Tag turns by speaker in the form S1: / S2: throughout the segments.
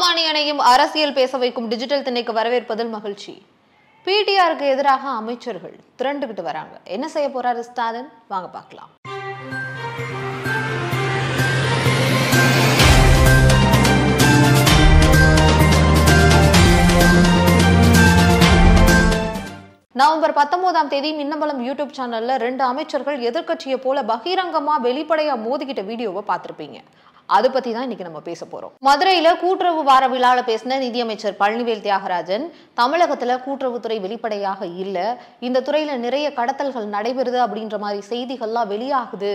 S1: சாமானியனையும் அரசியல் பேச வைக்கும் டிஜிட்டல் திணைக்கு வரவேற்பதில் மகிழ்ச்சி பிடிஆருக்கு எதிராக அமைச்சர்கள் திரண்டுகிட்டு வராங்க என்ன செய்ய போறாரு ஸ்டாலின் வாங்க பார்க்கலாம் நவம்பர் பத்தொன்பதாம் தேதி மின்னம்பலம் யூடியூப் சேனல்ல ரெண்டு அமைச்சர்கள் எதிர்கட்சியை போல பகிரங்கமா வெளிப்படையா மோதிக்கிட்ட வீடியோவை பார்த்துருப்பீங்க அதை பற்றி தான் இன்றைக்கி நம்ம பேச போகிறோம் மதுரையில் கூட்டுறவு வார விழாவில் பேசின நிதியமைச்சர் பழனிவேல் தியாகராஜன் தமிழகத்தில் கூட்டுறவுத்துறை வெளிப்படையாக இல்லை இந்த துறையில் நிறைய கடத்தல்கள் நடைபெறுது அப்படின்ற மாதிரி செய்திகள்லாம் வெளியாகுது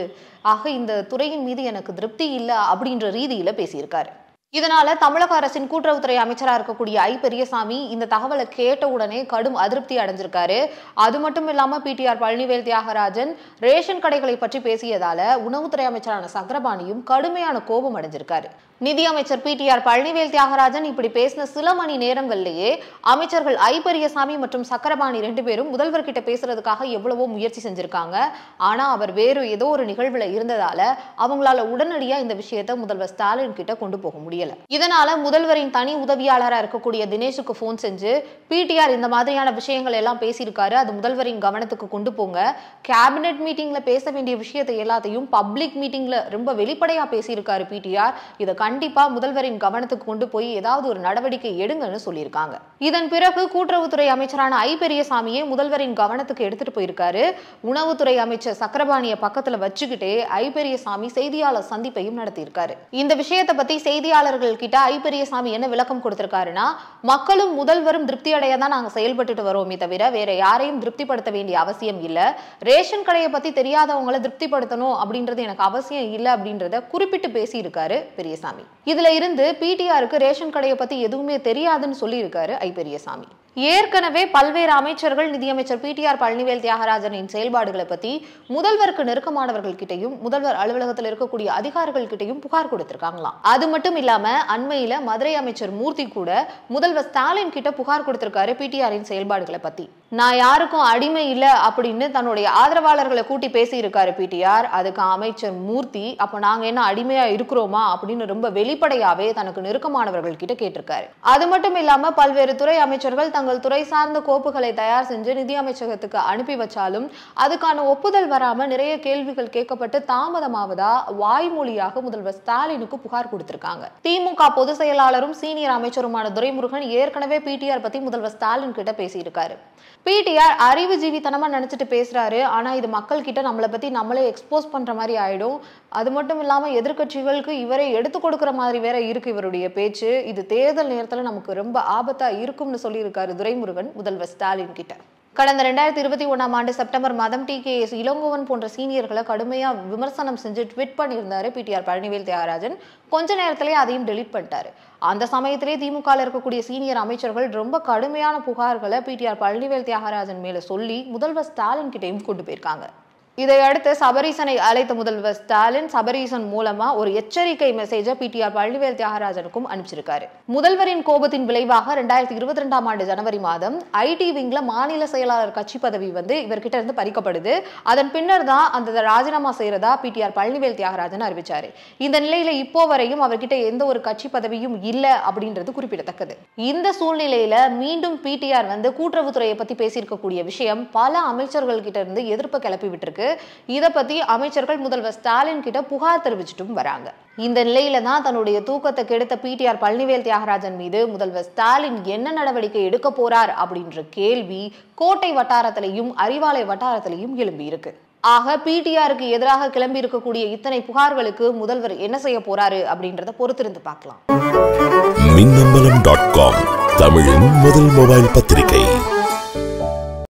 S1: ஆக இந்த துறையின் மீது எனக்கு திருப்தி இல்லை அப்படின்ற ரீதியில் பேசியிருக்காரு இதனால தமிழக அரசின் கூட்டுறவுத்துறை அமைச்சராக இருக்கக்கூடிய ஐ பெரியசாமி இந்த தகவலை கேட்ட உடனே கடும் அதிருப்தி அடைஞ்சிருக்காரு அது மட்டும் இல்லாம பிடிஆர் பழனிவேல் தியாகராஜன் ரேஷன் கடைகளை பற்றி பேசியதால உணவுத்துறை அமைச்சரான சக்கரபாணியும் கடுமையான கோபம் அடைஞ்சிருக்காரு நிதியமைச்சர் P T R Palanivel Thiagarajan இப்படி பேசின சில மணி நேரங்கள்லேயே அமைச்சர்கள் ஐ பெரியசாமி மற்றும் சக்கரபாணி ரெண்டு பேரும் முதல்வர்கிட்ட பேசுறதுக்காக எவ்வளவோ முயற்சி செஞ்சிருக்காங்க ஆனா அவர் வேறு ஏதோ ஒரு நிகழ்வுல இருந்ததால அவங்களால உடனடியா இந்த விஷயத்த முதல்வர் ஸ்டாலின் கிட்ட கொண்டு போக முடியல இதனால முதல்வரின் தனி உதவியாளராக இருக்கக்கூடிய தினேஷுக்கு போன் செஞ்சு பிடிஆர் இந்த மாதிரியான விஷயங்கள் எல்லாம் பேசியிருக்காரு அது முதல்வரின் கவனத்துக்கு கொண்டு போங்க கேபினெட் மீட்டிங்ல பேச வேண்டிய விஷயத்தை எல்லாத்தையும் பப்ளிக் மீட்டிங்ல ரொம்ப வெளிப்படையா பேசியிருக்காரு பிடிஆர் இதை கண்டிப்பாக முதல்வரின் கவனத்துக்கு கொண்டு போய் ஏதாவது ஒரு நடவடிக்கை எடுங்கன்னு சொல்லியிருக்காங்க இதன் பிறகு கூட்டுறவுத்துறை அமைச்சரான ஐ பெரியசாமியே முதல்வரின் கவனத்துக்கு எடுத்துட்டு போயிருக்காரு உணவுத்துறை அமைச்சர் சக்கரபாணியை பக்கத்துல வச்சுக்கிட்டே ஐ பெரியசாமி செய்தியாளர் சந்திப்பையும் நடத்தியிருக்காரு இந்த விஷயத்தை பத்தி செய்தியாளர்கள் கிட்ட ஐ பெரியசாமி என்ன விளக்கம் கொடுத்திருக்காருன்னா மக்களும் முதல்வரும் திருப்தி அடைய தான் நாங்க செயல்பட்டுட்டு வரோமே தவிர வேற யாரையும் திருப்திப்படுத்த வேண்டிய அவசியம் இல்ல ரேஷன் கடையை பத்தி தெரியாதவங்களை திருப்திப்படுத்தணும் அப்படின்றது எனக்கு அவசியம் இல்லை அப்படின்றத குறிப்பிட்டு பேசியிருக்காரு பெரியசாமி இதுல இருந்து பிடிஆருக்கு ரேஷன் கடையை பத்தி எதுவுமே தெரியாதுன்னு சொல்லியிருக்காரு ஐ பெரியசாமி ஏற்கனவே பல்வேறு அமைச்சர்கள் நிதியமைச்சர் பிடிஆர் பழனிவேல் தியாகராஜனின் செயல்பாடுகளை பத்தி முதல்வருக்கு நெருக்கமானவர்கள் கிட்டையும் முதல்வர் அலுவலகத்தில் இருக்கக்கூடிய அதிகாரிகள் கிட்டையும் புகார் கொடுத்திருக்காங்களாம் அது மட்டும் இல்லாம அண்மையில மதுரை அமைச்சர் மூர்த்தி கூட முதல்வர் ஸ்டாலின் கிட்ட புகார் கொடுத்திருக்காரு பிடிஆரின் செயல்பாடுகளை பத்தி நான் யாருக்கும் அடிமை இல்லை அப்படின்னு தன்னுடைய ஆதரவாளர்களை கூட்டி பேசியிருக்காரு பிடிஆர் அதுக்கு அமைச்சர் மூர்த்தி அப்போ நாங்கள் என்ன அடிமையாக இருக்கிறோமா அப்படின்னு ரொம்ப வெளிப்படையாகவே தனக்கு நெருக்கமானவர்கள் கிட்ட கேட்டிருக்காரு அது மட்டும் இல்லாமல் பல்வேறு துறை அமைச்சர்கள் தங்கள் துறை சார்ந்த கோப்புகளை தயார் செஞ்சு நிதி அமைச்சகத்துக்கு அனுப்பி வச்சாலும் அதுக்கான ஒப்புதல் வராமல் நிறைய கேள்விகள் கேட்கப்பட்டு தாமதமாவதா வாய்மொழியாக முதல்வர் ஸ்டாலினுக்கு புகார் கொடுத்திருக்காங்க திமுக பொதுச் செயலாளரும் சீனியர் அமைச்சருமான துரைமுருகன் ஏற்கனவே பிடிஆர் பத்தி முதல்வர் ஸ்டாலின் கிட்ட பேசியிருக்காரு பிடிஆர் அறிவு ஜீவித்தனமாக நினச்சிட்டு பேசுகிறாரு ஆனால் இது மக்கள்கிட்ட நம்மளை பற்றி நம்மளே எக்ஸ்போஸ் பண்ணுற மாதிரி ஆகிடும் அது மட்டும் இல்லாமல் எதிர்கட்சிகளுக்கு இவரை எடுத்து கொடுக்குற மாதிரி வேற இருக்குது இவருடைய பேச்சு இது தேர்தல் நேரத்தில் நமக்கு ரொம்ப ஆபத்தாக இருக்கும்னு சொல்லியிருக்காரு துரைமுருகன் முதல்வர் ஸ்டாலின் கிட்ட கடந்த ரெண்டாயிரத்தி இருபத்தி ஒன்றாம் ஆண்டு செப்டம்பர் மாதம் டி கே எஸ் இளங்கோவன் போன்ற சீனியர்களை கடுமையாக விமர்சனம் செஞ்சு ட்விட் பண்ணியிருந்தாரு பிடிஆர் பழனிவேல் தியாகராஜன் கொஞ்ச நேரத்திலே அதையும் டெலிட் பண்ணிட்டாரு அந்த சமயத்திலே திமுகவில் இருக்கக்கூடிய சீனியர் அமைச்சர்கள் ரொம்ப கடுமையான புகார்களை பிடிஆர் பழனிவேல் தியாகராஜன் மேலே சொல்லி முதல்வர் ஸ்டாலின் கிட்டையும் கொண்டு போயிருக்காங்க இதையடுத்து சபரீசனை அழைத்த முதல்வர் ஸ்டாலின் சபரீசன் மூலமா ஒரு எச்சரிக்கை மெசேஜை பிடிஆர் பழனிவேல் தியாகராஜனுக்கும் அனுப்பிச்சிருக்காரு முதல்வரின் கோபத்தின் விளைவாக ரெண்டாயிரத்தி இருபத்தி ரெண்டாம் ஆண்டு ஜனவரி மாதம் ஐடி விங்ல மாநில செயலாளர் கட்சி பதவி வந்து இவர்கிட்ட இருந்து பறிக்கப்படுது அதன் பின்னர் தான் அந்த ராஜினாமா செய்யறதா பிடிஆர் பழனிவேல் தியாகராஜன் அறிவிச்சாரு இந்த நிலையில இப்போ வரையும் அவர்கிட்ட எந்த ஒரு கட்சி பதவியும் இல்லை அப்படின்றது குறிப்பிடத்தக்கது இந்த சூழ்நிலையில மீண்டும் பிடிஆர் வந்து கூட்டுறவுத்துறையை பத்தி பேசியிருக்கக்கூடிய விஷயம் பல அமைச்சர்கள் கிட்ட இருந்து எதிர்ப்பு கிளப்பி விட்டுருக்கு இருக்கு இதை பற்றி அமைச்சர்கள் முதல்வர் ஸ்டாலின் கிட்ட புகார் தெரிவிச்சிட்டும் வராங்க இந்த நிலையில தான் தன்னுடைய தூக்கத்தை கெடுத்த பிடிஆர் பழனிவேல் தியாகராஜன் மீது முதல்வர் ஸ்டாலின் என்ன நடவடிக்கை எடுக்க போறார் அப்படின்ற கேள்வி கோட்டை வட்டாரத்திலையும் அறிவாலய வட்டாரத்திலையும் எழும்பி இருக்கு ஆக பிடிஆருக்கு எதிராக கிளம்பி இருக்கக்கூடிய இத்தனை புகார்களுக்கு முதல்வர் என்ன செய்ய போறாரு அப்படின்றத பொறுத்திருந்து பார்க்கலாம் தமிழின் முதல் மொபைல் பத்திரிகை